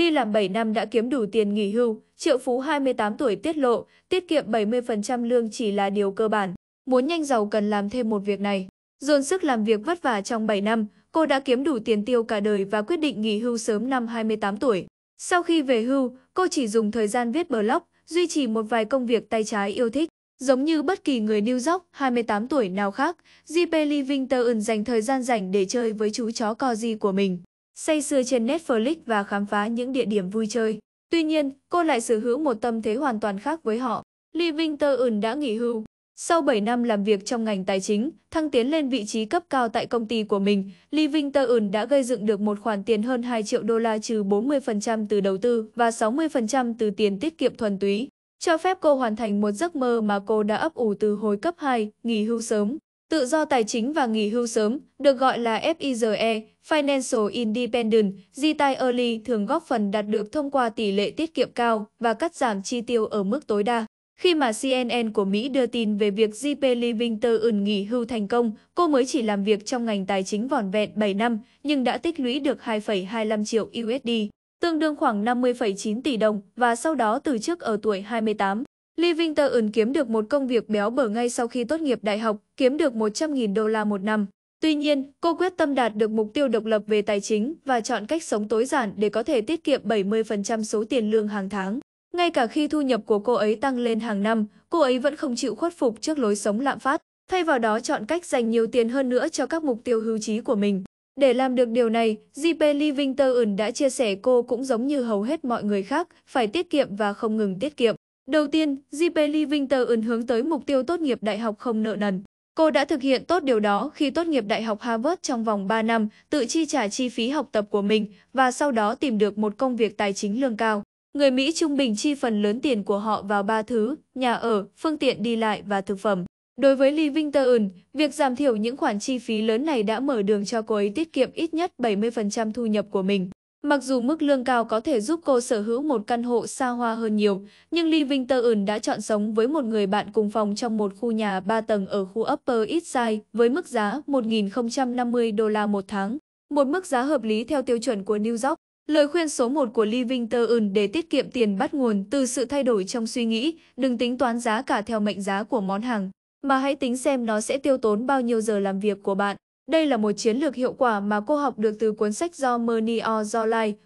Đi làm 7 năm đã kiếm đủ tiền nghỉ hưu, triệu phú 28 tuổi tiết lộ, tiết kiệm 70% lương chỉ là điều cơ bản. Muốn nhanh giàu cần làm thêm một việc này. Dồn sức làm việc vất vả trong 7 năm, cô đã kiếm đủ tiền tiêu cả đời và quyết định nghỉ hưu sớm năm 28 tuổi. Sau khi về hưu, cô chỉ dùng thời gian viết blog, duy trì một vài công việc tay trái yêu thích. Giống như bất kỳ người New York 28 tuổi nào khác, JP Livington dành thời gian rảnh để chơi với chú chó Corgi của mình say sưa trên Netflix và khám phá những địa điểm vui chơi. Tuy nhiên, cô lại sở hữu một tâm thế hoàn toàn khác với họ. Lee winter đã nghỉ hưu. Sau 7 năm làm việc trong ngành tài chính, thăng tiến lên vị trí cấp cao tại công ty của mình, Lee winter đã gây dựng được một khoản tiền hơn 2 triệu đô la trừ 40% từ đầu tư và 60% từ tiền tiết kiệm thuần túy, cho phép cô hoàn thành một giấc mơ mà cô đã ấp ủ từ hồi cấp 2, nghỉ hưu sớm. Tự do tài chính và nghỉ hưu sớm, được gọi là FIRE, Financial Independent, retire early thường góp phần đạt được thông qua tỷ lệ tiết kiệm cao và cắt giảm chi tiêu ở mức tối đa. Khi mà CNN của Mỹ đưa tin về việc JP Livingston nghỉ hưu thành công, cô mới chỉ làm việc trong ngành tài chính vỏn vẹn 7 năm, nhưng đã tích lũy được 2,25 triệu USD, tương đương khoảng 50,9 tỷ đồng và sau đó từ chức ở tuổi 28. Lee Winter ẩn kiếm được một công việc béo bở ngay sau khi tốt nghiệp đại học, kiếm được 100.000 đô la một năm. Tuy nhiên, cô quyết tâm đạt được mục tiêu độc lập về tài chính và chọn cách sống tối giản để có thể tiết kiệm 70% số tiền lương hàng tháng. Ngay cả khi thu nhập của cô ấy tăng lên hàng năm, cô ấy vẫn không chịu khuất phục trước lối sống lạm phát, thay vào đó chọn cách dành nhiều tiền hơn nữa cho các mục tiêu hưu trí của mình. Để làm được điều này, JP Livingstone đã chia sẻ cô cũng giống như hầu hết mọi người khác, phải tiết kiệm và không ngừng tiết kiệm. Đầu tiên, Lee Winter ấn hướng tới mục tiêu tốt nghiệp đại học không nợ nần. Cô đã thực hiện tốt điều đó khi tốt nghiệp Đại học Harvard trong vòng 3 năm, tự chi trả chi phí học tập của mình và sau đó tìm được một công việc tài chính lương cao. Người Mỹ trung bình chi phần lớn tiền của họ vào ba thứ, nhà ở, phương tiện đi lại và thực phẩm. Đối với Lee Winterun, việc giảm thiểu những khoản chi phí lớn này đã mở đường cho cô ấy tiết kiệm ít nhất 70% thu nhập của mình. Mặc dù mức lương cao có thể giúp cô sở hữu một căn hộ xa hoa hơn nhiều, nhưng Lee Winter đã chọn sống với một người bạn cùng phòng trong một khu nhà 3 tầng ở khu Upper East Side với mức giá 1.050 đô la một tháng, một mức giá hợp lý theo tiêu chuẩn của New York. Lời khuyên số 1 của Lee Winter để tiết kiệm tiền bắt nguồn từ sự thay đổi trong suy nghĩ, đừng tính toán giá cả theo mệnh giá của món hàng, mà hãy tính xem nó sẽ tiêu tốn bao nhiêu giờ làm việc của bạn. Đây là một chiến lược hiệu quả mà cô học được từ cuốn sách Do Money or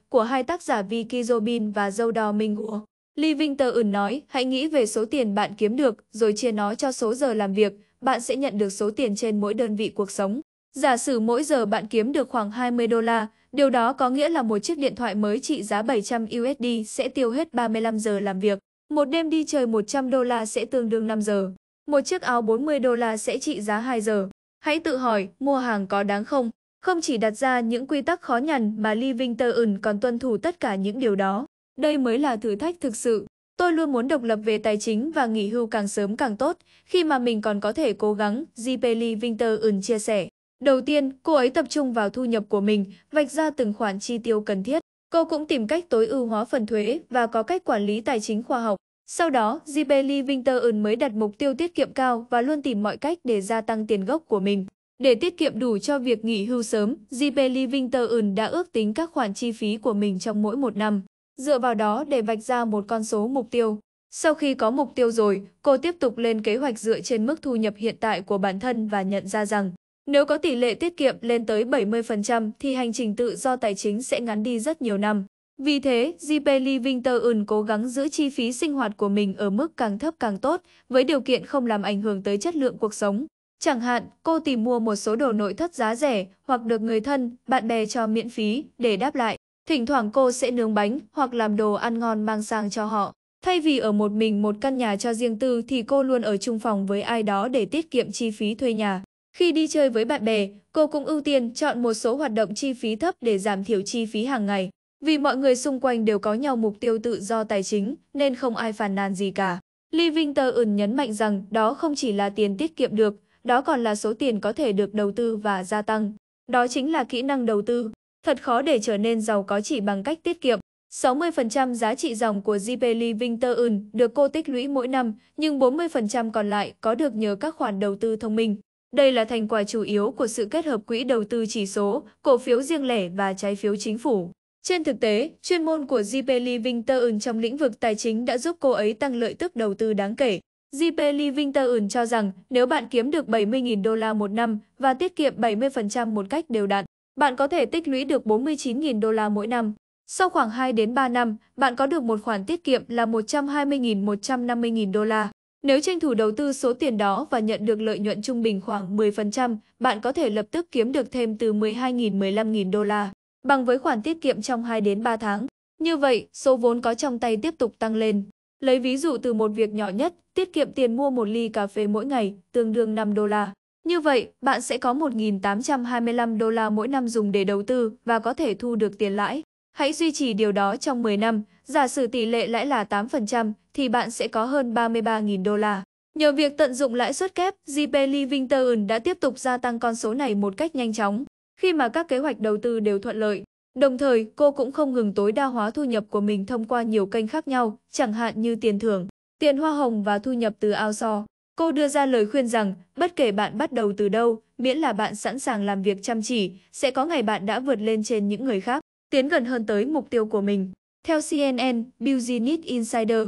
của hai tác giả Vicky Robin và Zoda Mingua. Lee Winter nói, hãy nghĩ về số tiền bạn kiếm được rồi chia nó cho số giờ làm việc, bạn sẽ nhận được số tiền trên mỗi đơn vị cuộc sống. Giả sử mỗi giờ bạn kiếm được khoảng 20 đô la, điều đó có nghĩa là một chiếc điện thoại mới trị giá 700 USD sẽ tiêu hết 35 giờ làm việc. Một đêm đi chơi 100 đô la sẽ tương đương 5 giờ. Một chiếc áo 40 đô la sẽ trị giá 2 giờ. Hãy tự hỏi, mua hàng có đáng không? Không chỉ đặt ra những quy tắc khó nhằn mà Lee Winterun còn tuân thủ tất cả những điều đó. Đây mới là thử thách thực sự. Tôi luôn muốn độc lập về tài chính và nghỉ hưu càng sớm càng tốt, khi mà mình còn có thể cố gắng, JP Lee Winterun chia sẻ. Đầu tiên, cô ấy tập trung vào thu nhập của mình, vạch ra từng khoản chi tiêu cần thiết. Cô cũng tìm cách tối ưu hóa phần thuế và có cách quản lý tài chính khoa học. Sau đó, JB Winter mới đặt mục tiêu tiết kiệm cao và luôn tìm mọi cách để gia tăng tiền gốc của mình. Để tiết kiệm đủ cho việc nghỉ hưu sớm, JB Winter đã ước tính các khoản chi phí của mình trong mỗi một năm, dựa vào đó để vạch ra một con số mục tiêu. Sau khi có mục tiêu rồi, cô tiếp tục lên kế hoạch dựa trên mức thu nhập hiện tại của bản thân và nhận ra rằng, nếu có tỷ lệ tiết kiệm lên tới 70% thì hành trình tự do tài chính sẽ ngắn đi rất nhiều năm. Vì thế, JP e Winterun cố gắng giữ chi phí sinh hoạt của mình ở mức càng thấp càng tốt, với điều kiện không làm ảnh hưởng tới chất lượng cuộc sống. Chẳng hạn, cô tìm mua một số đồ nội thất giá rẻ hoặc được người thân, bạn bè cho miễn phí để đáp lại. Thỉnh thoảng cô sẽ nướng bánh hoặc làm đồ ăn ngon mang sang cho họ. Thay vì ở một mình một căn nhà cho riêng tư thì cô luôn ở chung phòng với ai đó để tiết kiệm chi phí thuê nhà. Khi đi chơi với bạn bè, cô cũng ưu tiên chọn một số hoạt động chi phí thấp để giảm thiểu chi phí hàng ngày. Vì mọi người xung quanh đều có nhau mục tiêu tự do tài chính nên không ai phàn nàn gì cả. Livingston nhấn mạnh rằng đó không chỉ là tiền tiết kiệm được, đó còn là số tiền có thể được đầu tư và gia tăng. Đó chính là kỹ năng đầu tư. Thật khó để trở nên giàu có chỉ bằng cách tiết kiệm. 60% giá trị dòng của JP Livingston được cô tích lũy mỗi năm, nhưng 40% còn lại có được nhờ các khoản đầu tư thông minh. Đây là thành quả chủ yếu của sự kết hợp quỹ đầu tư chỉ số, cổ phiếu riêng lẻ và trái phiếu chính phủ. Trên thực tế, chuyên môn của JP Livingstone trong lĩnh vực tài chính đã giúp cô ấy tăng lợi tức đầu tư đáng kể. JP Winter cho rằng nếu bạn kiếm được 70.000 đô la một năm và tiết kiệm 70% một cách đều đặn, bạn có thể tích lũy được 49.000 đô la mỗi năm. Sau khoảng 2 đến 3 năm, bạn có được một khoản tiết kiệm là 120.000-150.000 đô la. Nếu tranh thủ đầu tư số tiền đó và nhận được lợi nhuận trung bình khoảng 10%, bạn có thể lập tức kiếm được thêm từ 12.000-15.000 đô la bằng với khoản tiết kiệm trong 2 đến 3 tháng. Như vậy, số vốn có trong tay tiếp tục tăng lên. Lấy ví dụ từ một việc nhỏ nhất, tiết kiệm tiền mua một ly cà phê mỗi ngày, tương đương 5 đô la. Như vậy, bạn sẽ có 1.825 đô la mỗi năm dùng để đầu tư và có thể thu được tiền lãi. Hãy duy trì điều đó trong 10 năm, giả sử tỷ lệ lãi là 8%, thì bạn sẽ có hơn 33.000 đô la. Nhờ việc tận dụng lãi suất kép, JP Livingstone đã tiếp tục gia tăng con số này một cách nhanh chóng khi mà các kế hoạch đầu tư đều thuận lợi. Đồng thời, cô cũng không ngừng tối đa hóa thu nhập của mình thông qua nhiều kênh khác nhau, chẳng hạn như tiền thưởng, tiền hoa hồng và thu nhập từ ao so. Cô đưa ra lời khuyên rằng, bất kể bạn bắt đầu từ đâu, miễn là bạn sẵn sàng làm việc chăm chỉ, sẽ có ngày bạn đã vượt lên trên những người khác, tiến gần hơn tới mục tiêu của mình. Theo CNN, Business Insider,